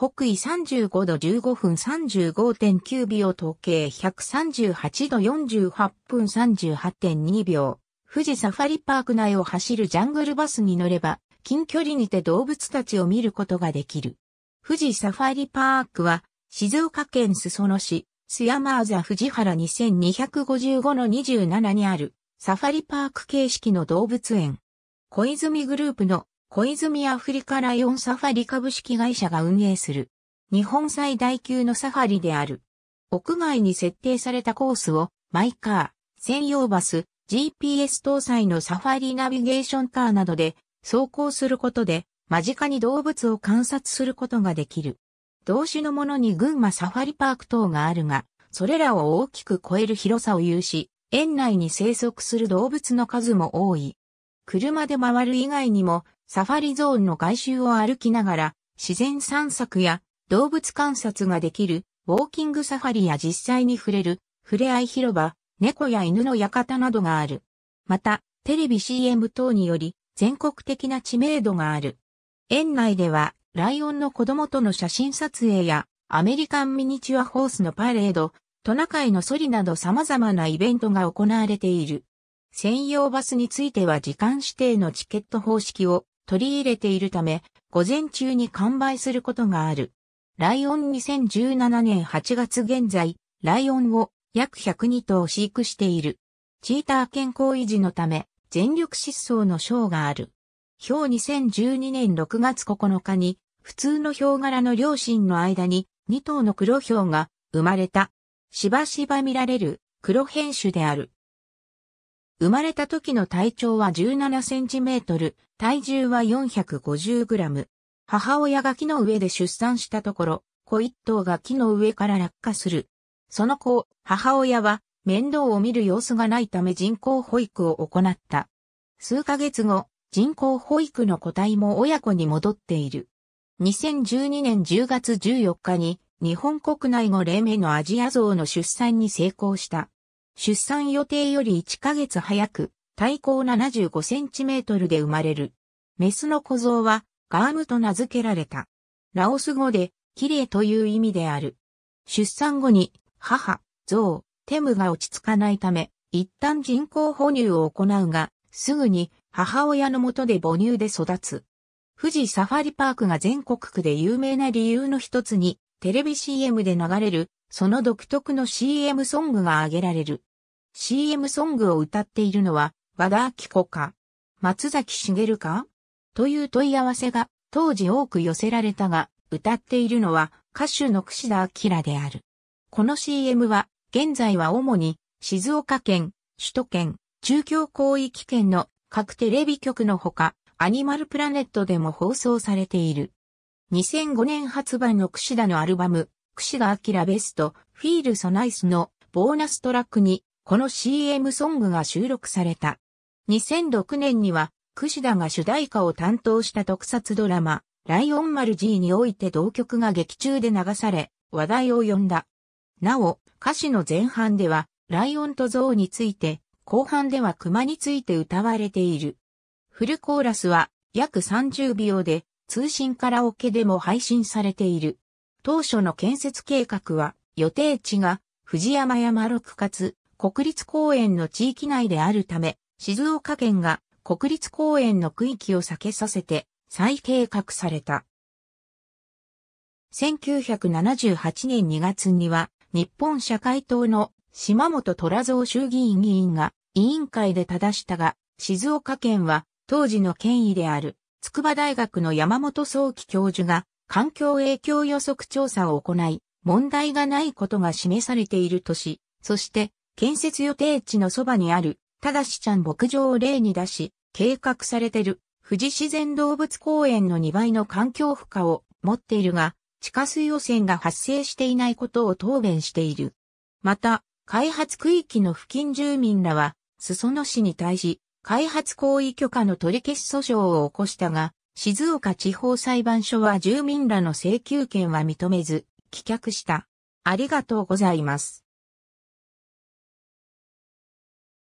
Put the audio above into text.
北緯35度15分35.9秒統計138度48分38.2秒。富士サファリパーク内を走るジャングルバスに乗れば、近距離にて動物たちを見ることができる。富士サファリパークは、静岡県裾野市、スマーザ富藤原2255の27にある、サファリパーク形式の動物園。小泉グループの小泉アフリカライオンサファリ株式会社が運営する、日本最大級のサファリである。屋外に設定されたコースを、マイカー、専用バス、GPS 搭載のサファリナビゲーションカーなどで走行することで、間近に動物を観察することができる。同種のものに群馬サファリパーク等があるが、それらを大きく超える広さを有し、園内に生息する動物の数も多い。車で回る以外にも、サファリゾーンの外周を歩きながら、自然散策や動物観察ができる、ウォーキングサファリや実際に触れる、触れ合い広場、猫や犬の館などがある。また、テレビ CM 等により、全国的な知名度がある。園内では、ライオンの子供との写真撮影や、アメリカンミニチュアホースのパレード、トナカイのソリなど様々なイベントが行われている。専用バスについては時間指定のチケット方式を取り入れているため、午前中に完売することがある。ライオン2017年8月現在、ライオンを約102頭飼育している。チーター健康維持のため、全力疾走のーがある。表2012年6月9日に、普通のウ柄の両親の間に2頭の黒氷が生まれた。しばしば見られる黒変種である。生まれた時の体長は17センチメートル、体重は450グラム。母親が木の上で出産したところ、子一頭が木の上から落下する。その子、母親は面倒を見る様子がないため人工保育を行った。数ヶ月後、人工保育の個体も親子に戻っている。2012年10月14日に日本国内5例目のアジアゾウの出産に成功した。出産予定より1ヶ月早く、体高7 5トルで生まれる。メスの小僧は、ガームと名付けられた。ラオス語で、綺麗という意味である。出産後に、母、象、テムが落ち着かないため、一旦人工哺乳を行うが、すぐに母親のもとで母乳で育つ。富士サファリパークが全国区で有名な理由の一つに、テレビ CM で流れる、その独特の CM ソングが挙げられる。CM ソングを歌っているのは和田明子か松崎茂かという問い合わせが当時多く寄せられたが歌っているのは歌手の串田明である。この CM は現在は主に静岡県、首都圏、中京広域圏の各テレビ局のほかアニマルプラネットでも放送されている。2005年発売の串田のアルバム、串田明ベスト、フィールソナイスのボーナストラックにこの CM ソングが収録された。2006年には、櫛田が主題歌を担当した特撮ドラマ、ライオンマジ G において同曲が劇中で流され、話題を呼んだ。なお、歌詞の前半では、ライオンとゾウについて、後半では熊について歌われている。フルコーラスは約30秒で通信カラオケでも配信されている。当初の建設計画は予定地が藤山山六勝国立公園の地域内であるため、静岡県が国立公園の区域を避けさせて再計画された。1978年2月には日本社会党の島本虎蔵衆議院議員が委員会で正したが、静岡県は当時の権威である筑波大学の山本早紀教授が環境影響予測調査を行い、問題がないことが示されているとし、そして建設予定地のそばにある、ただしちゃん牧場を例に出し、計画されてる、富士自然動物公園の2倍の環境負荷を持っているが、地下水汚染が発生していないことを答弁している。また、開発区域の付近住民らは、裾野市に対し、開発行為許可の取り消し訴訟を起こしたが、静岡地方裁判所は住民らの請求権は認めず、棄却した。ありがとうございます。